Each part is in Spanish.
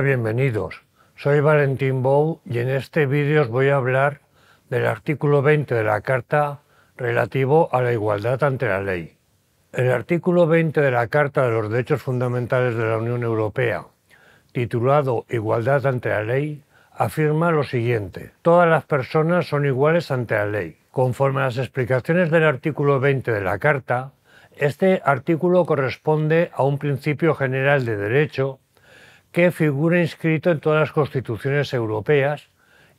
bienvenidos. Soy Valentín Bou y en este vídeo os voy a hablar del artículo 20 de la Carta relativo a la igualdad ante la ley. El artículo 20 de la Carta de los Derechos Fundamentales de la Unión Europea, titulado Igualdad ante la ley, afirma lo siguiente. Todas las personas son iguales ante la ley. Conforme a las explicaciones del artículo 20 de la Carta, este artículo corresponde a un principio general de derecho que figura inscrito en todas las constituciones europeas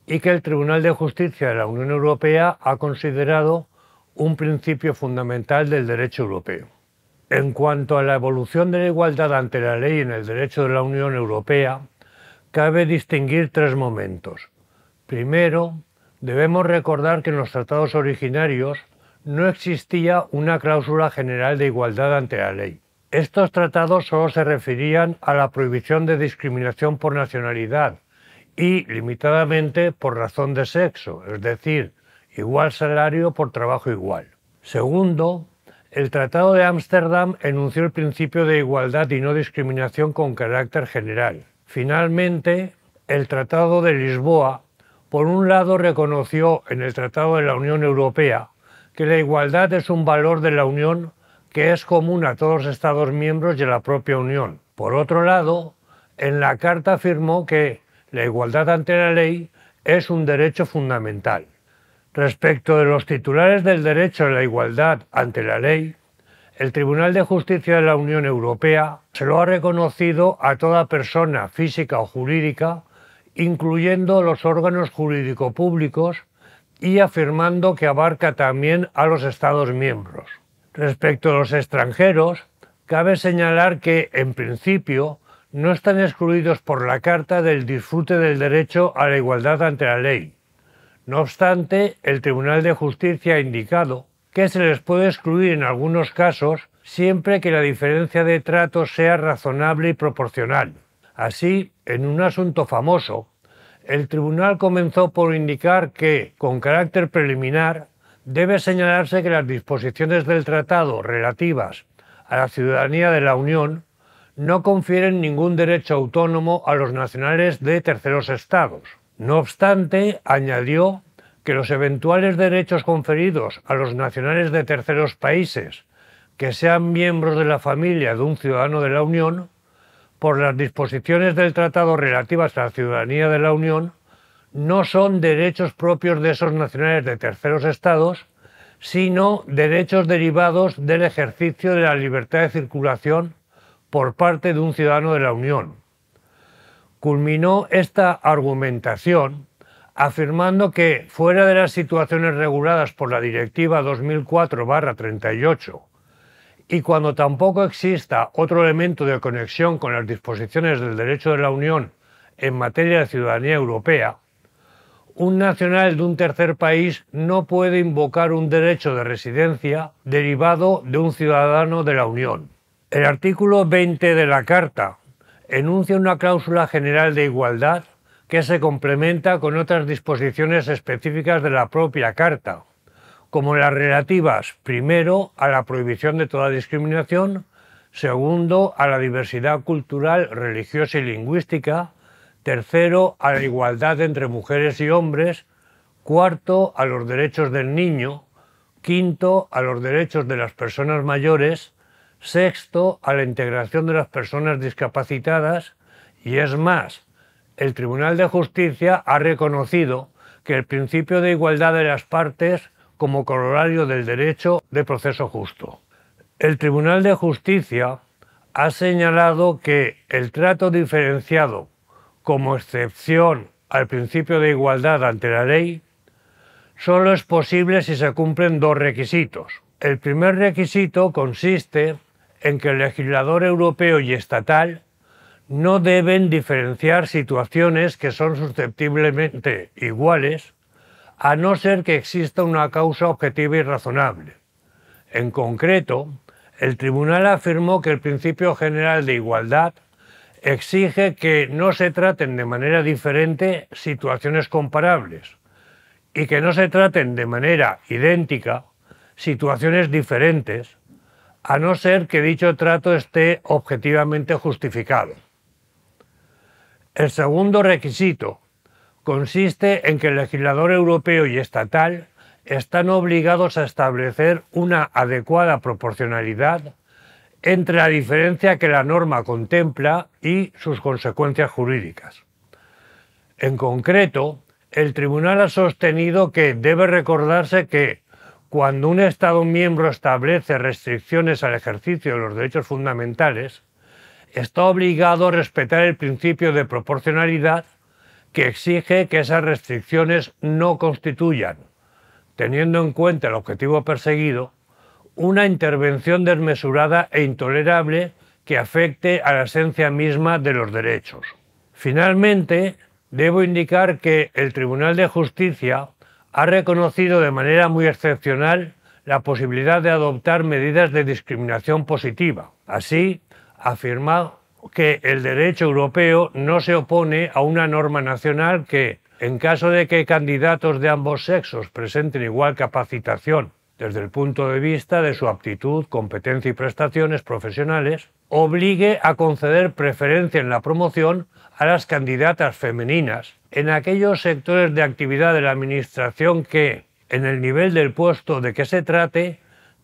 y que el Tribunal de Justicia de la Unión Europea ha considerado un principio fundamental del derecho europeo. En cuanto a la evolución de la igualdad ante la ley en el derecho de la Unión Europea, cabe distinguir tres momentos. Primero, debemos recordar que en los tratados originarios no existía una cláusula general de igualdad ante la ley. Estos tratados solo se referían a la prohibición de discriminación por nacionalidad y limitadamente por razón de sexo, es decir, igual salario por trabajo igual. Segundo, el Tratado de Ámsterdam enunció el principio de igualdad y no discriminación con carácter general. Finalmente, el Tratado de Lisboa, por un lado, reconoció en el Tratado de la Unión Europea que la igualdad es un valor de la Unión que es común a todos los Estados miembros y a la propia Unión. Por otro lado, en la Carta afirmó que la igualdad ante la ley es un derecho fundamental. Respecto de los titulares del derecho a la igualdad ante la ley, el Tribunal de Justicia de la Unión Europea se lo ha reconocido a toda persona física o jurídica, incluyendo los órganos jurídico públicos y afirmando que abarca también a los Estados miembros. Respecto a los extranjeros, cabe señalar que, en principio, no están excluidos por la Carta del disfrute del derecho a la igualdad ante la ley. No obstante, el Tribunal de Justicia ha indicado que se les puede excluir en algunos casos siempre que la diferencia de trato sea razonable y proporcional. Así, en un asunto famoso, el tribunal comenzó por indicar que, con carácter preliminar, Debe señalarse que las disposiciones del tratado relativas a la ciudadanía de la Unión no confieren ningún derecho autónomo a los nacionales de terceros estados. No obstante, añadió que los eventuales derechos conferidos a los nacionales de terceros países que sean miembros de la familia de un ciudadano de la Unión, por las disposiciones del tratado relativas a la ciudadanía de la Unión, no son derechos propios de esos nacionales de terceros estados, sino derechos derivados del ejercicio de la libertad de circulación por parte de un ciudadano de la Unión. Culminó esta argumentación afirmando que fuera de las situaciones reguladas por la Directiva 2004-38 y cuando tampoco exista otro elemento de conexión con las disposiciones del derecho de la Unión en materia de ciudadanía europea, un nacional de un tercer país no puede invocar un derecho de residencia derivado de un ciudadano de la Unión. El artículo 20 de la Carta enuncia una cláusula general de igualdad que se complementa con otras disposiciones específicas de la propia Carta, como las relativas, primero, a la prohibición de toda discriminación, segundo, a la diversidad cultural, religiosa y lingüística, Tercero, a la igualdad entre mujeres y hombres. Cuarto, a los derechos del niño. Quinto, a los derechos de las personas mayores. Sexto, a la integración de las personas discapacitadas. Y es más, el Tribunal de Justicia ha reconocido que el principio de igualdad de las partes como corolario del derecho de proceso justo. El Tribunal de Justicia ha señalado que el trato diferenciado como excepción al principio de igualdad ante la ley solo es posible si se cumplen dos requisitos. El primer requisito consiste en que el legislador europeo y estatal no deben diferenciar situaciones que son susceptiblemente iguales, a no ser que exista una causa objetiva y razonable. En concreto, el tribunal afirmó que el principio general de igualdad exige que no se traten de manera diferente situaciones comparables y que no se traten de manera idéntica situaciones diferentes, a no ser que dicho trato esté objetivamente justificado. El segundo requisito consiste en que el legislador europeo y estatal están obligados a establecer una adecuada proporcionalidad entre la diferencia que la norma contempla y sus consecuencias jurídicas. En concreto, el Tribunal ha sostenido que debe recordarse que cuando un Estado miembro establece restricciones al ejercicio de los derechos fundamentales, está obligado a respetar el principio de proporcionalidad que exige que esas restricciones no constituyan, teniendo en cuenta el objetivo perseguido, una intervención desmesurada e intolerable que afecte a la esencia misma de los derechos. Finalmente, debo indicar que el Tribunal de Justicia ha reconocido de manera muy excepcional la posibilidad de adoptar medidas de discriminación positiva. Así, afirma que el derecho europeo no se opone a una norma nacional que, en caso de que candidatos de ambos sexos presenten igual capacitación desde el punto de vista de su aptitud, competencia y prestaciones profesionales, obligue a conceder preferencia en la promoción a las candidatas femeninas en aquellos sectores de actividad de la Administración que, en el nivel del puesto de que se trate,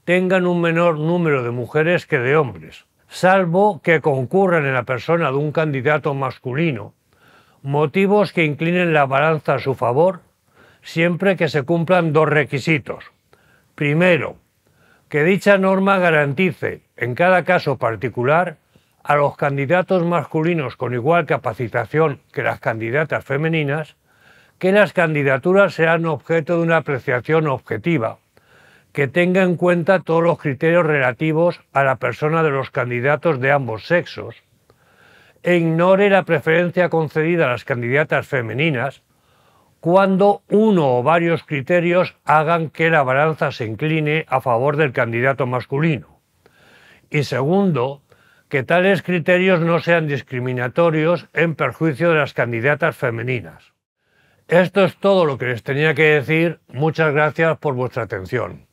tengan un menor número de mujeres que de hombres, salvo que concurran en la persona de un candidato masculino, motivos que inclinen la balanza a su favor, siempre que se cumplan dos requisitos. Primero, que dicha norma garantice, en cada caso particular, a los candidatos masculinos con igual capacitación que las candidatas femeninas, que las candidaturas sean objeto de una apreciación objetiva, que tenga en cuenta todos los criterios relativos a la persona de los candidatos de ambos sexos, e ignore la preferencia concedida a las candidatas femeninas, cuando uno o varios criterios hagan que la balanza se incline a favor del candidato masculino. Y segundo, que tales criterios no sean discriminatorios en perjuicio de las candidatas femeninas. Esto es todo lo que les tenía que decir. Muchas gracias por vuestra atención.